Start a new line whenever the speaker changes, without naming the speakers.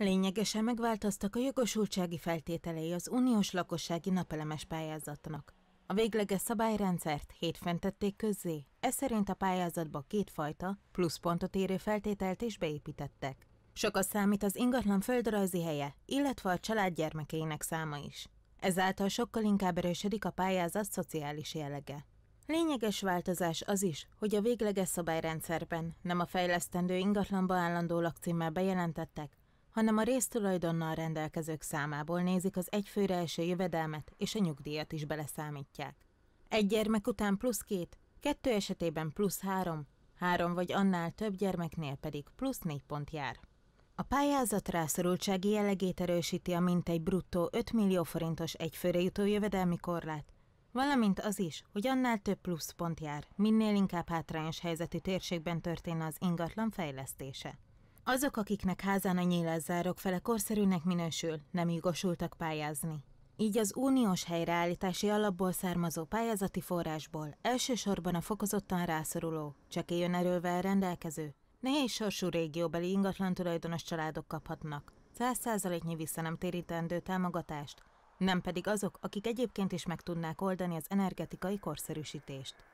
Lényegesen megváltoztak a jogosultsági feltételei az uniós lakossági napelemes pályázatnak. A végleges szabályrendszert hétfőn tették közzé, ez szerint a pályázatba kétfajta, pluszpontot érő feltételt is beépítettek. Sokat számít az ingatlan földrajzi helye, illetve a család gyermekeinek száma is. Ezáltal sokkal inkább erősödik a pályázat szociális jellege. Lényeges változás az is, hogy a végleges szabályrendszerben nem a fejlesztendő ingatlanba állandó lakcímmel bejelentettek, hanem a résztulajdonnal rendelkezők számából nézik az egyfőre első jövedelmet és a nyugdíjat is beleszámítják. Egy gyermek után plusz két, kettő esetében plusz három, három vagy annál több gyermeknél pedig plusz négy pont jár. A pályázat rászorultsági jellegét erősíti a mintegy bruttó 5 millió forintos egyfőre jutó jövedelmi korlát, valamint az is, hogy annál több pont jár, minél inkább hátrányos helyzetű térségben történne az ingatlan fejlesztése. Azok, akiknek házán a nyílászárok fele korszerűnek minősül, nem jogosultak pályázni. Így az uniós helyreállítási alapból származó pályázati forrásból elsősorban a fokozottan rászoruló, csekély erővel rendelkező, nehéz sorsú régióbeli ingatlan tulajdonos családok kaphatnak 100%-nyi térítendő támogatást, nem pedig azok, akik egyébként is meg tudnák oldani az energetikai korszerűsítést.